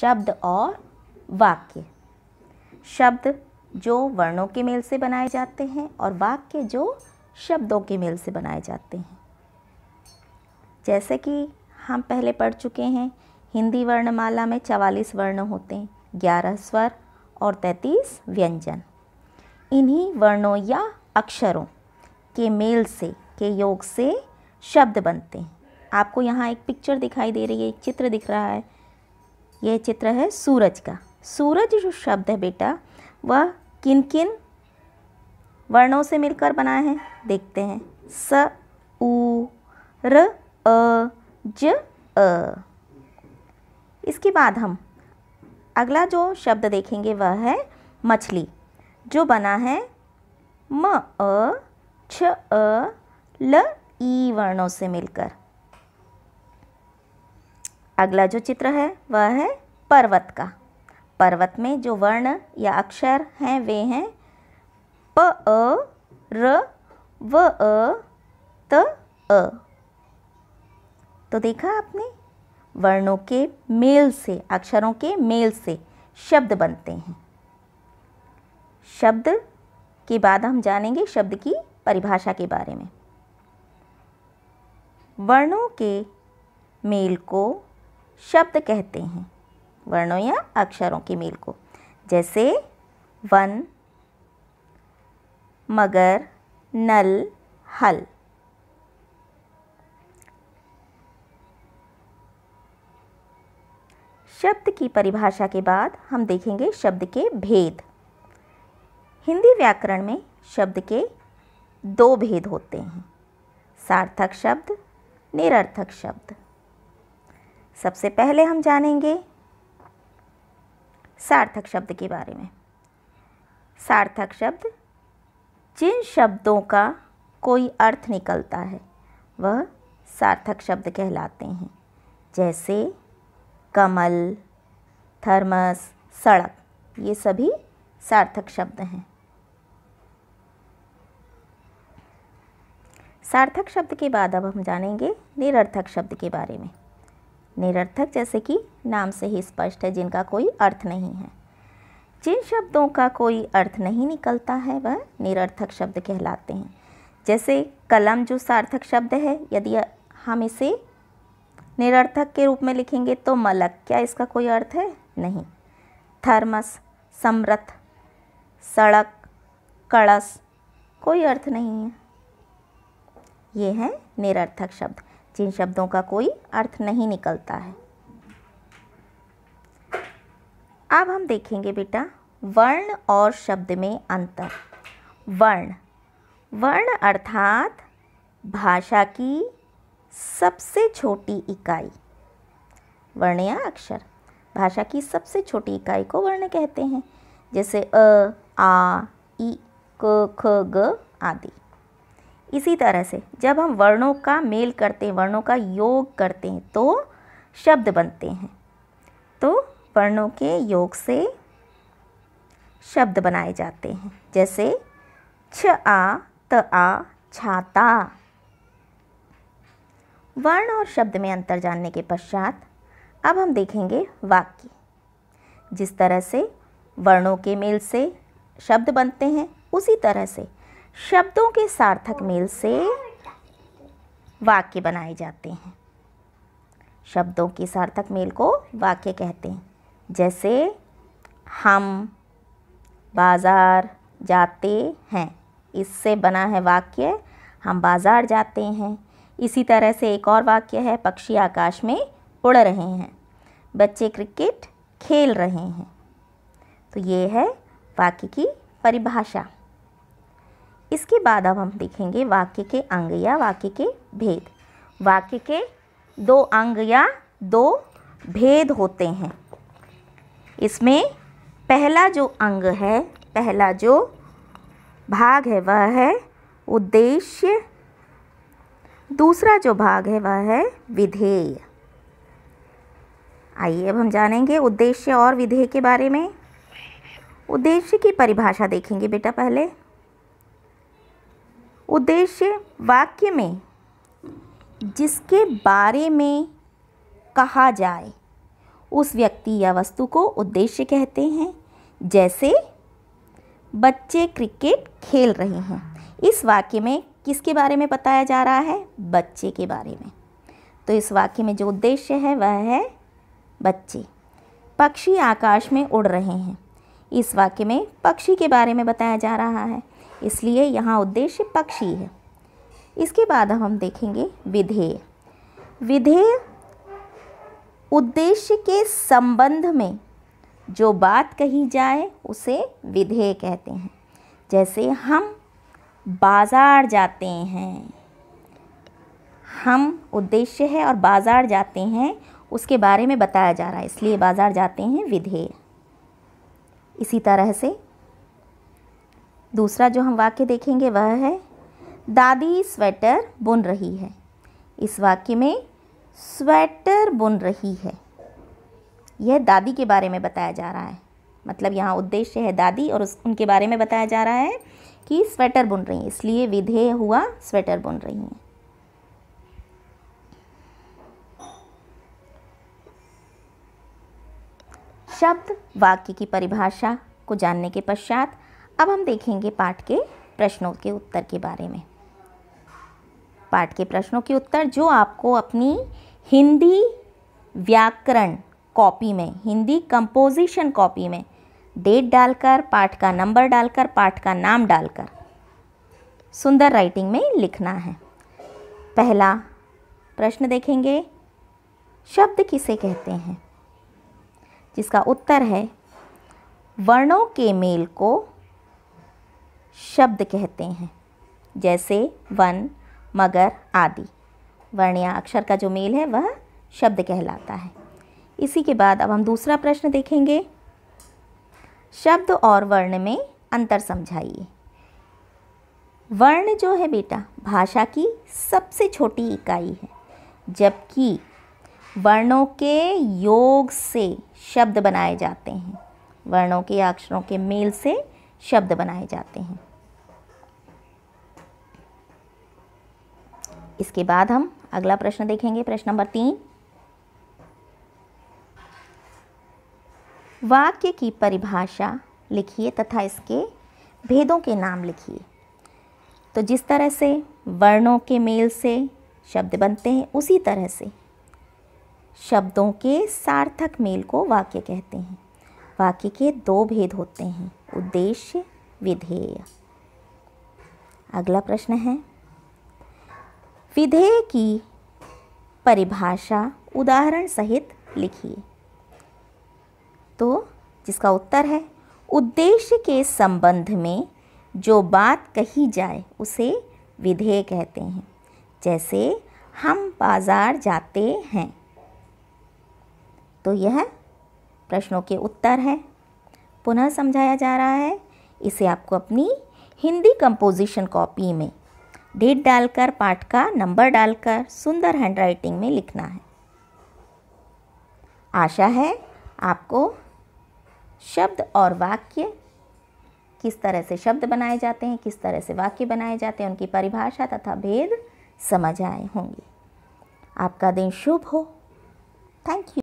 शब्द और वाक्य शब्द जो वर्णों के मेल से बनाए जाते हैं और वाक्य जो शब्दों के मेल से बनाए जाते हैं जैसे कि हम पहले पढ़ चुके हैं हिंदी वर्णमाला में चवालीस वर्ण होते हैं ग्यारह स्वर और तैंतीस व्यंजन इन्हीं वर्णों या अक्षरों के मेल से के योग से शब्द बनते हैं आपको यहाँ एक पिक्चर दिखाई दे रही है एक चित्र दिख रहा है ये चित्र है सूरज का सूरज जो शब्द है बेटा वह किन किन वर्णों से मिलकर बना है देखते हैं स उ र अ ज अ इसके बाद हम अगला जो शब्द देखेंगे वह है मछली जो बना है म अ छ अ ल ई वर्णों से मिलकर अगला जो चित्र है वह है पर्वत का पर्वत में जो वर्ण या अक्षर हैं वे हैं प अ र व अ त अ तो देखा आपने वर्णों के मेल से अक्षरों के मेल से शब्द बनते हैं शब्द के बाद हम जानेंगे शब्द की परिभाषा के बारे में वर्णों के मेल को शब्द कहते हैं वर्णों या अक्षरों के मेल को जैसे वन मगर नल हल शब्द की परिभाषा के बाद हम देखेंगे शब्द के भेद हिंदी व्याकरण में शब्द के दो भेद होते हैं सार्थक शब्द निरर्थक शब्द सबसे पहले हम जानेंगे सार्थक शब्द के बारे में सार्थक शब्द जिन शब्दों का कोई अर्थ निकलता है वह सार्थक शब्द कहलाते हैं जैसे कमल थर्मस सड़क ये सभी सार्थक शब्द हैं सार्थक शब्द के बाद अब हम जानेंगे निरर्थक शब्द के बारे में निरर्थक जैसे कि नाम से ही स्पष्ट है जिनका कोई अर्थ नहीं है जिन शब्दों का कोई अर्थ नहीं निकलता है वह निरर्थक शब्द कहलाते हैं जैसे कलम जो सार्थक शब्द है यदि हम इसे निरर्थक के रूप में लिखेंगे तो मलक क्या इसका कोई अर्थ है नहीं थर्मस समरथ सड़क कड़स कोई अर्थ नहीं है ये है निरर्थक शब्द जिन शब्दों का कोई अर्थ नहीं निकलता है अब हम देखेंगे बेटा वर्ण और शब्द में अंतर वर्ण वर्ण अर्थात भाषा की सबसे छोटी इकाई वर्ण या अक्षर भाषा की सबसे छोटी इकाई को वर्ण कहते हैं जैसे अ आ, आ ई क ख ग आदि इसी तरह से जब हम वर्णों का मेल करते हैं वर्णों का योग करते हैं तो शब्द बनते हैं तो वर्णों के योग से शब्द बनाए जाते हैं जैसे छ आ त आ छाता वर्ण और शब्द में अंतर जानने के पश्चात अब हम देखेंगे वाक्य जिस तरह से वर्णों के मेल से शब्द बनते हैं उसी तरह से शब्दों के सार्थक मेल से वाक्य बनाए जाते हैं शब्दों के सार्थक मेल को वाक्य कहते हैं जैसे हम बाज़ार जाते हैं इससे बना है वाक्य हम बाज़ार जाते हैं इसी तरह से एक और वाक्य है पक्षी आकाश में उड़ रहे हैं बच्चे क्रिकेट खेल रहे हैं तो ये है वाक्य की परिभाषा इसके बाद अब हम देखेंगे वाक्य के अंग या वाक्य के भेद वाक्य के दो अंग या दो भेद होते हैं इसमें पहला जो अंग है पहला जो भाग है वह है उद्देश्य दूसरा जो भाग है वह है विधेय आइए अब हम जानेंगे उद्देश्य और विधेय के बारे में उद्देश्य की परिभाषा देखेंगे बेटा पहले उद्देश्य वाक्य में जिसके बारे में कहा जाए उस व्यक्ति या वस्तु को उद्देश्य कहते हैं जैसे बच्चे क्रिकेट खेल रहे हैं इस वाक्य में किसके बारे में बताया जा रहा है बच्चे के बारे में तो इस वाक्य में जो उद्देश्य है वह है बच्चे पक्षी आकाश में उड़ रहे हैं इस वाक्य में पक्षी के बारे में बताया जा रहा है इसलिए यहाँ उद्देश्य पक्षी है इसके बाद अब हम देखेंगे विधेय विधेय उद्देश्य के संबंध में जो बात कही जाए उसे विधेय कहते हैं जैसे हम बाज़ार जाते हैं हम उद्देश्य है और बाज़ार जाते हैं उसके बारे में बताया जा रहा है इसलिए बाज़ार जाते हैं विधेय इसी तरह से दूसरा जो हम वाक्य देखेंगे वह है दादी स्वेटर बुन रही है इस वाक्य में स्वेटर बुन रही है यह दादी के बारे में बताया जा रहा है मतलब यहाँ उद्देश्य है दादी और उस उनके बारे में बताया जा रहा है कि स्वेटर बुन रही हैं इसलिए विधेय हुआ स्वेटर बुन रही हैं शब्द वाक्य की परिभाषा को जानने के पश्चात अब हम देखेंगे पाठ के प्रश्नों के उत्तर के बारे में पाठ के प्रश्नों के उत्तर जो आपको अपनी हिंदी व्याकरण कॉपी में हिंदी कंपोजिशन कॉपी में डेट डालकर पाठ का नंबर डालकर पाठ का नाम डालकर सुंदर राइटिंग में लिखना है पहला प्रश्न देखेंगे शब्द किसे कहते हैं जिसका उत्तर है वर्णों के मेल को शब्द कहते हैं जैसे वन मगर आदि वर्ण या अक्षर का जो मेल है वह शब्द कहलाता है इसी के बाद अब हम दूसरा प्रश्न देखेंगे शब्द और वर्ण में अंतर समझाइए वर्ण जो है बेटा भाषा की सबसे छोटी इकाई है जबकि वर्णों के योग से शब्द बनाए जाते हैं वर्णों के अक्षरों के मेल से शब्द बनाए जाते हैं इसके बाद हम अगला प्रश्न देखेंगे प्रश्न नंबर तीन वाक्य की परिभाषा लिखिए तथा इसके भेदों के नाम लिखिए तो जिस तरह से वर्णों के मेल से शब्द बनते हैं उसी तरह से शब्दों के सार्थक मेल को वाक्य कहते हैं वाक्य के दो भेद होते हैं उद्देश्य विधेय अगला प्रश्न है विधेय की परिभाषा उदाहरण सहित लिखिए तो जिसका उत्तर है उद्देश्य के संबंध में जो बात कही जाए उसे विधेय कहते हैं जैसे हम बाज़ार जाते हैं तो यह प्रश्नों के उत्तर है पुनः समझाया जा रहा है इसे आपको अपनी हिंदी कंपोजिशन कॉपी में डेट डालकर पाठ का नंबर डालकर सुंदर हैंडराइटिंग में लिखना है आशा है आपको शब्द और वाक्य किस तरह से शब्द बनाए जाते हैं किस तरह से वाक्य बनाए जाते हैं उनकी परिभाषा तथा भेद समझ आए होंगे आपका दिन शुभ हो थैंक यू